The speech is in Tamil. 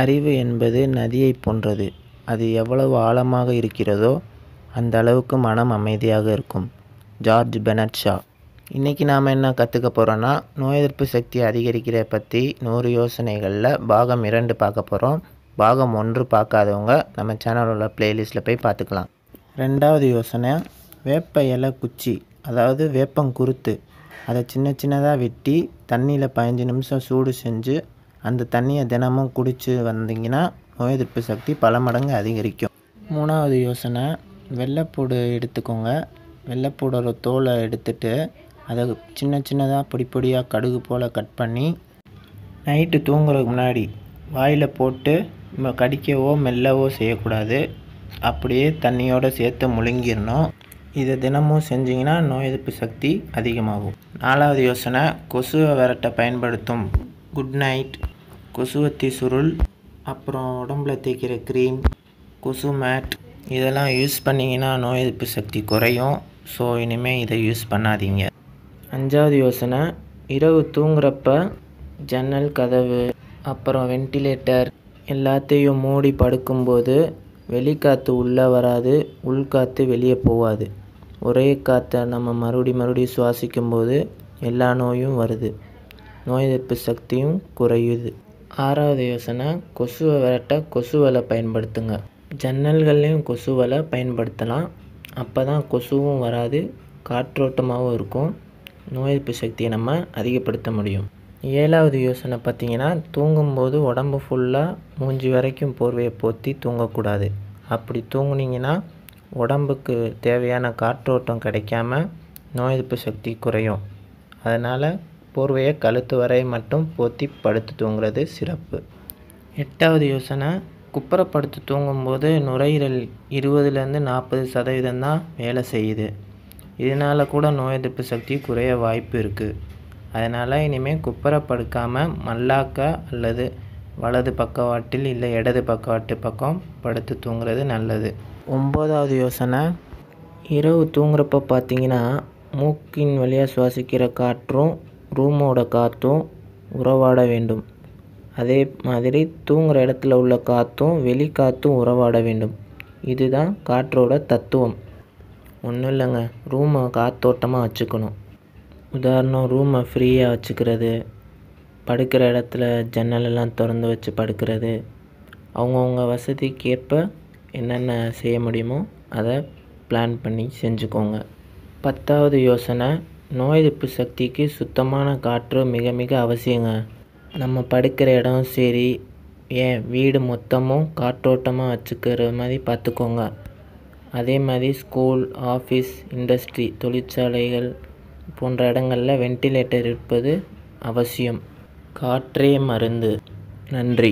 அறிவு என்பது நதியை போன்றது அது எவ்வளவு ஆழமாக இருக்கிறதோ அந்த அளவுக்கு மனம் அமைதியாக இருக்கும் ஜார்ஜ் பெனட் ஷா இன்றைக்கி நாம் என்ன கற்றுக்க போகிறோன்னா நோய் எதிர்ப்பு சக்தி அதிகரிக்கிற பற்றி நூறு யோசனைகளில் பாகம் இரண்டு பார்க்க போகிறோம் பாகம் ஒன்று பார்க்காதவங்க நம்ம சேனலோட ப்ளேலிஸ்ட்டில் போய் பார்த்துக்கலாம் ரெண்டாவது யோசனை வேப்ப இலை குச்சி அதாவது வேப்பங்குருத்து அதை சின்ன சின்னதாக வெட்டி தண்ணியில் பதினஞ்சு நிமிஷம் சூடு செஞ்சு அந்த தண்ணியை தினமும் குடித்து வந்தீங்கன்னா நோய் எதிர்ப்பு சக்தி பல மடங்கு அதிகரிக்கும் மூணாவது யோசனை வெள்ளைப்பூடு எடுத்துக்கோங்க வெள்ளைப்பூடோட தோலை எடுத்துட்டு அதை சின்ன சின்னதாக பொடியாக கடுகு போல் கட் பண்ணி நைட்டு தூங்குறதுக்கு முன்னாடி வாயில் போட்டு கடிக்கவோ மெல்லவோ செய்யக்கூடாது அப்படியே தண்ணியோடு சேர்த்து முழுங்கிடணும் இதை தினமும் செஞ்சிங்கன்னா நோய் எதிர்ப்பு சக்தி அதிகமாகும் நாலாவது யோசனை கொசுவை விரட்ட பயன்படுத்தும் குட் நைட் கொசுவத்தி சுருள் அப்புறம் உடம்புல தேய்க்கிற க்ரீம் கொசு மேட் இதெல்லாம் யூஸ் பண்ணிங்கன்னா நோய் எதிர்ப்பு சக்தி குறையும் ஸோ இனிமேல் இதை யூஸ் பண்ணாதீங்க அஞ்சாவது யோசனை இரவு தூங்குறப்ப ஜன்னல் கதவு அப்புறம் வென்டிலேட்டர் எல்லாத்தையும் மூடி படுக்கும்போது வெளிக்காற்று உள்ளே வராது உள்காற்று வெளியே போகாது ஒரே காற்றை நம்ம மறுபடி மறுபடி சுவாசிக்கும்போது எல்லா நோயும் வருது நோய் எதிர்ப்பு சக்தியும் குறையுது ஆறாவது யோசனை கொசுவை விரட்ட கொசு வலை பயன்படுத்துங்க ஜன்னல்கள்லேயும் கொசு வலை பயன்படுத்தலாம் அப்போ தான் கொசுவும் வராது காற்றோட்டமாகவும் இருக்கும் நோய் எதிர்ப்பு சக்தியை நம்ம அதிகப்படுத்த முடியும் ஏழாவது யோசனை பார்த்திங்கன்னா தூங்கும்போது உடம்பு ஃபுல்லாக மூஞ்சி வரைக்கும் போர்வையை போற்றி தூங்கக்கூடாது அப்படி தூங்குனிங்கன்னா உடம்புக்கு தேவையான காற்றோட்டம் கிடைக்காம நோய் எதிர்ப்பு சக்தி குறையும் அதனால் போர்வையை கழுத்து வரை மட்டும் போத்தி படுத்து தூங்குறது சிறப்பு எட்டாவது யோசனை குப்புற படுத்து தூங்கும்போது நுரையீரல் இருபதுலேருந்து நாற்பது சதவீதம் தான் வேலை செய்யுது இதனால் கூட நோய் எதிர்ப்பு சக்தி குறைய வாய்ப்பு இருக்குது அதனால் இனிமேல் குப்பரை படுக்காமல் மல்லாக்க அல்லது வலது பக்கவாட்டில் இல்லை இடது பக்கவாட்டு பக்கம் படுத்து தூங்குறது நல்லது ஒம்போதாவது யோசனை இரவு தூங்குறப்ப பார்த்தீங்கன்னா மூக்கின் வழியாக சுவாசிக்கிற காற்றும் ரூமோட காற்றும் உறவாட வேண்டும் அதே மாதிரி தூங்குகிற இடத்துல உள்ள காற்றும் வெளி காற்றும் உறவாட வேண்டும் இது தான் காற்றோட தத்துவம் ஒன்றும் இல்லைங்க ரூமை காற்றோட்டமாக வச்சுக்கணும் உதாரணம் ரூமை ஃப்ரீயாக வச்சுக்கிறது படுக்கிற இடத்துல ஜன்னலெல்லாம் திறந்து வச்சு படுக்கிறது அவங்கவுங்க வசதிக்கேற்ப என்னென்ன செய்ய முடியுமோ அதை பிளான் பண்ணி செஞ்சுக்கோங்க பத்தாவது யோசனை நோய் எதிர்ப்பு சக்திக்கு சுத்தமான காற்று மிக மிக அவசியங்க நம்ம படுக்கிற இடம் சரி ஏன் வீடு மொத்தமும் காற்றோட்டமாக வச்சுக்கிற மாதிரி பார்த்துக்கோங்க அதே மாதிரி ஸ்கூல் ஆஃபீஸ் இண்டஸ்ட்ரி தொழிற்சாலைகள் போன்ற இடங்களில் வென்டிலேட்டர் இருப்பது அவசியம் காற்றே மருந்து நன்றி